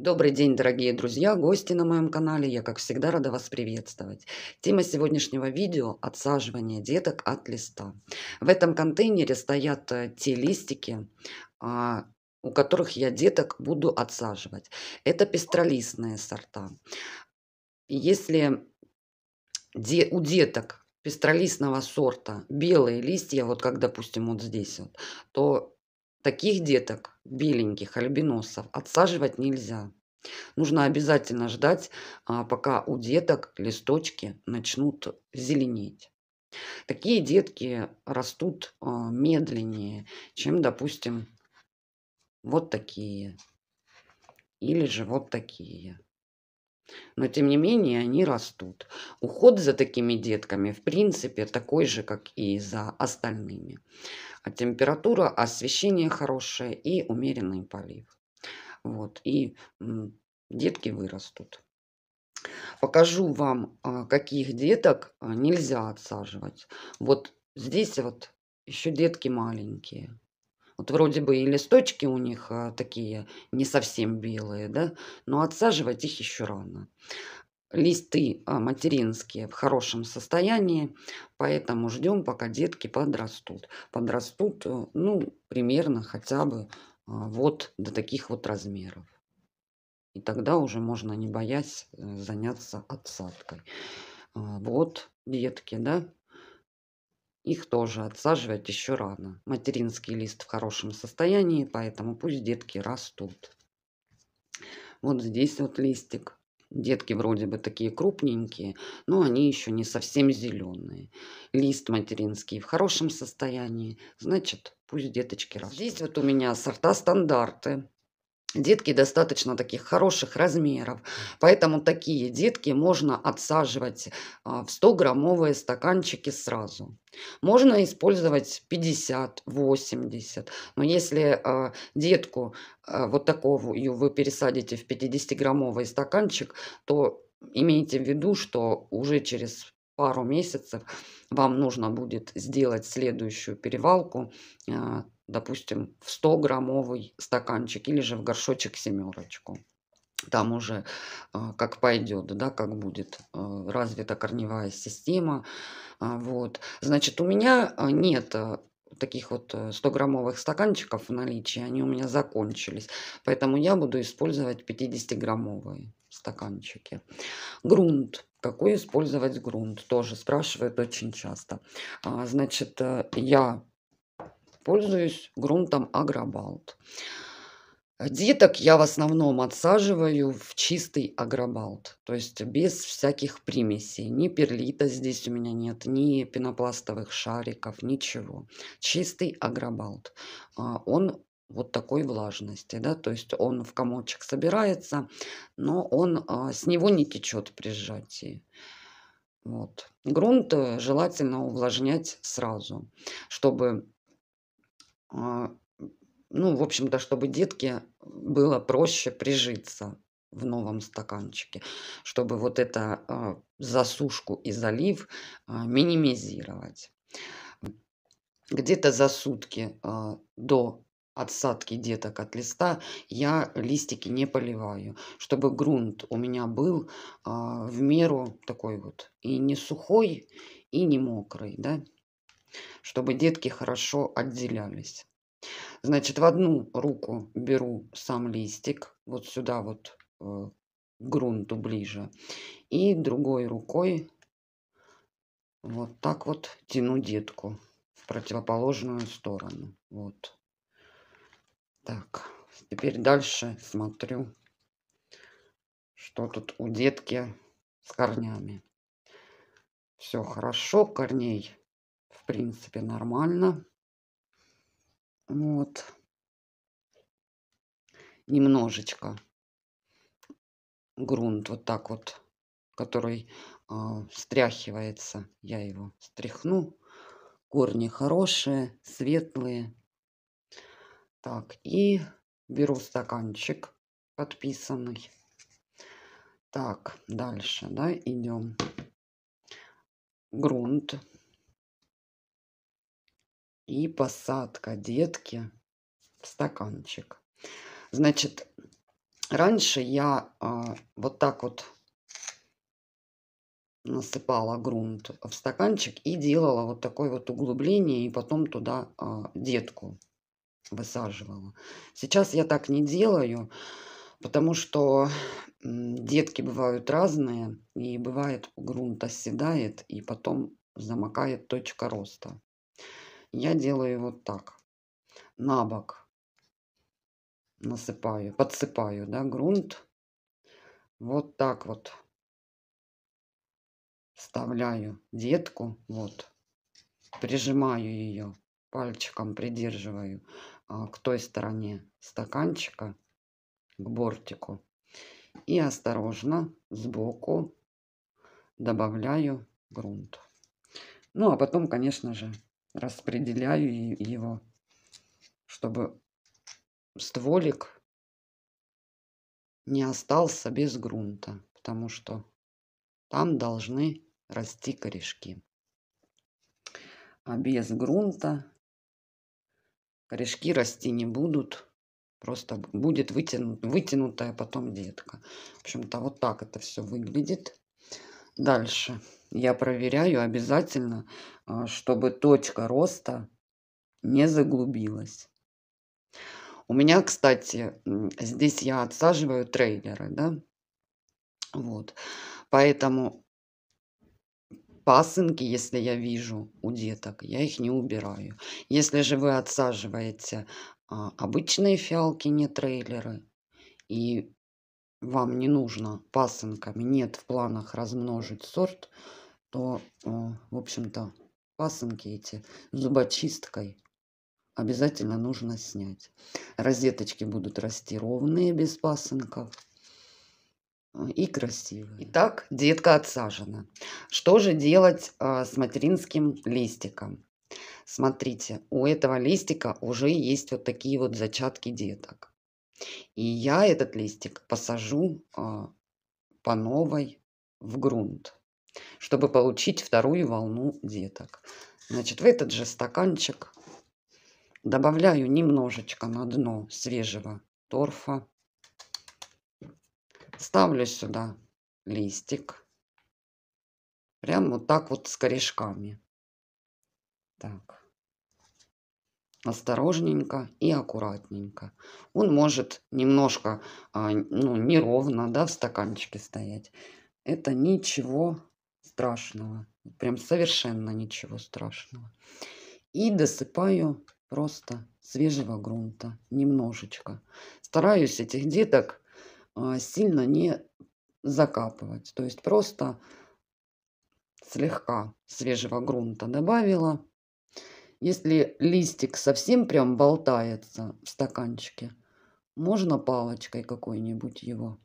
Добрый день, дорогие друзья, гости на моем канале. Я, как всегда, рада вас приветствовать. Тема сегодняшнего видео – отсаживание деток от листа. В этом контейнере стоят э, те листики, а, у которых я деток буду отсаживать. Это пестролистные сорта. Если у деток пестролистного сорта белые листья, вот как, допустим, вот здесь, вот, то Таких деток, беленьких, альбиносов, отсаживать нельзя. Нужно обязательно ждать, а, пока у деток листочки начнут зеленеть. Такие детки растут а, медленнее, чем, допустим, вот такие или же вот такие. Но тем не менее они растут. Уход за такими детками в принципе такой же, как и за остальными. А температура, освещение хорошее и умеренный полив. Вот, и детки вырастут. Покажу вам, а, каких деток а, нельзя отсаживать. Вот здесь вот еще детки маленькие. Вот вроде бы и листочки у них а, такие не совсем белые, да, но отсаживать их еще рано. Листы а, материнские в хорошем состоянии, поэтому ждем, пока детки подрастут. Подрастут, э, ну, примерно хотя бы а, вот до таких вот размеров. И тогда уже можно, не боясь, э, заняться отсадкой. Вот детки, да, их тоже отсаживать еще рано. Материнский лист в хорошем состоянии, поэтому пусть детки растут. Вот здесь вот листик. Детки вроде бы такие крупненькие, но они еще не совсем зеленые. Лист материнский в хорошем состоянии, значит, пусть деточки растут. Здесь вот у меня сорта стандарты. Детки достаточно таких хороших размеров, поэтому такие детки можно отсаживать а, в 100-граммовые стаканчики сразу. Можно использовать 50, 80, но если а, детку а, вот такую вы пересадите в 50-граммовый стаканчик, то имейте в виду, что уже через пару месяцев вам нужно будет сделать следующую перевалку допустим, в 100-граммовый стаканчик или же в горшочек семерочку. Там уже а, как пойдет, да, как будет а, развита корневая система. А, вот. Значит, у меня нет э, таких вот 100-граммовых э, стаканчиков в наличии, они у меня закончились. Поэтому я буду использовать 50-граммовые стаканчики. Грунт. Какой использовать грунт? Тоже спрашивают очень часто. Значит, э, я пользуюсь грунтом Агробалт. Деток я в основном отсаживаю в чистый агробалт, то есть без всяких примесей. Ни перлита здесь у меня нет, ни пенопластовых шариков, ничего. Чистый агробалт. А, он вот такой влажности, да, то есть он в комочек собирается, но он а, с него не течет при сжатии. Вот. Грунт э, желательно увлажнять сразу, чтобы а, ну, в общем-то, чтобы детке было проще прижиться в новом стаканчике, чтобы вот это а, засушку и залив а, минимизировать. Где-то за сутки до отсадки деток от листа я листики не поливаю, чтобы грунт у меня был в меру такой вот и не сухой, и не мокрый, да чтобы детки хорошо отделялись. Значит, в одну руку беру сам листик, вот сюда вот э, к грунту ближе, и другой рукой вот так вот тяну детку в противоположную сторону. Вот. Так, теперь дальше смотрю, что тут у детки с корнями. Все хорошо, корней принципе, нормально. Вот. Немножечко грунт вот так вот, который э, а, стряхивается. Я его стряхну. Корни хорошие, светлые. Так, и беру стаканчик подписанный. Так, дальше, да, идем. Грунт и посадка детки стаканчик. Значит, раньше я а, вот так вот насыпала грунт в стаканчик и делала вот такое вот углубление и потом туда а, детку высаживала. Сейчас я так не делаю, потому что детки бывают разные и бывает грунт оседает и потом замокает точка роста. Я делаю вот так. На бок насыпаю, подсыпаю, да, грунт. Вот так вот вставляю детку, вот, прижимаю ее, пальчиком придерживаю а, к той стороне стаканчика, к бортику. И осторожно сбоку добавляю грунт. Ну, а потом, конечно же, распределяю его, чтобы стволик не остался без грунта, потому что там должны расти корешки. А без грунта корешки расти не будут, просто будет вытянут, вытянутая потом детка. В общем-то, вот так это все выглядит. Дальше я проверяю обязательно, а, чтобы точка роста не заглубилась. У меня, кстати, здесь я отсаживаю трейлеры, да, вот, поэтому пасынки, если я вижу у деток, я их не убираю. Если же вы отсаживаете а, обычные фиалки, не трейлеры, и вам не нужно пасынками, нет в планах размножить сорт, то, в общем-то, пасынки эти зубочисткой обязательно нужно снять. Розеточки будут расти ровные, без пасынков э, и красивые. Итак, детка отсажена. Что же делать а, с материнским листиком? Смотрите, у этого листика уже есть вот такие вот зачатки деток. И я этот листик посажу а, по новой в грунт, чтобы получить вторую волну деток. Значит, в этот же стаканчик добавляю немножечко на дно свежего торфа. Ставлю сюда листик. Прям вот так вот с корешками. Так осторожненько и аккуратненько. Он может немножко а, ну, неровно да, в стаканчике стоять. Это ничего страшного. Прям совершенно ничего страшного. И досыпаю просто свежего грунта немножечко. Стараюсь этих деток а, сильно не закапывать. То есть просто слегка свежего грунта добавила если листик совсем прям болтается в стаканчике, можно палочкой какой-нибудь его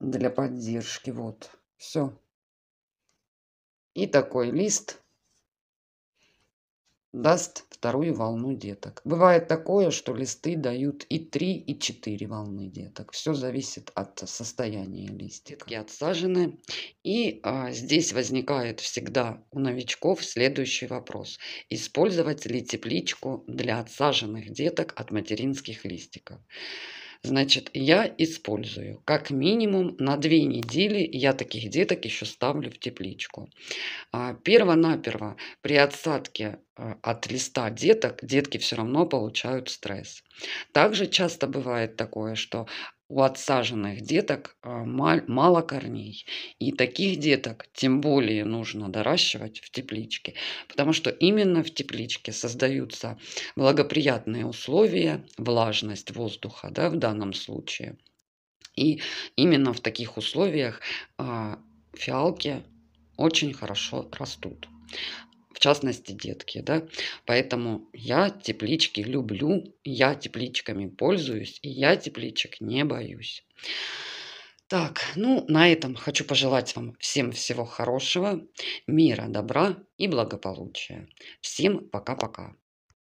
для поддержки. Вот, все. И такой лист даст вторую волну деток. Бывает такое, что листы дают и 3, и 4 волны деток. Все зависит от состояния листьев. Детки отсажены. И а, здесь возникает всегда у новичков следующий вопрос. Использовать ли тепличку для отсаженных деток от материнских листиков? Значит, я использую. Как минимум на две недели я таких деток еще ставлю в тепличку. А, перво-наперво при отсадке а, от листа деток, детки все равно получают стресс. Также часто бывает такое, что у отсаженных деток а, мало корней. И таких деток тем более нужно доращивать в тепличке, потому что именно в тепличке создаются благоприятные условия, влажность воздуха да, в данном случае. И именно в таких условиях а, фиалки очень хорошо растут в частности детки, да. Поэтому я теплички люблю, я тепличками пользуюсь, и я тепличек не боюсь. Так, ну на этом хочу пожелать вам всем всего хорошего, мира, добра и благополучия. Всем пока-пока.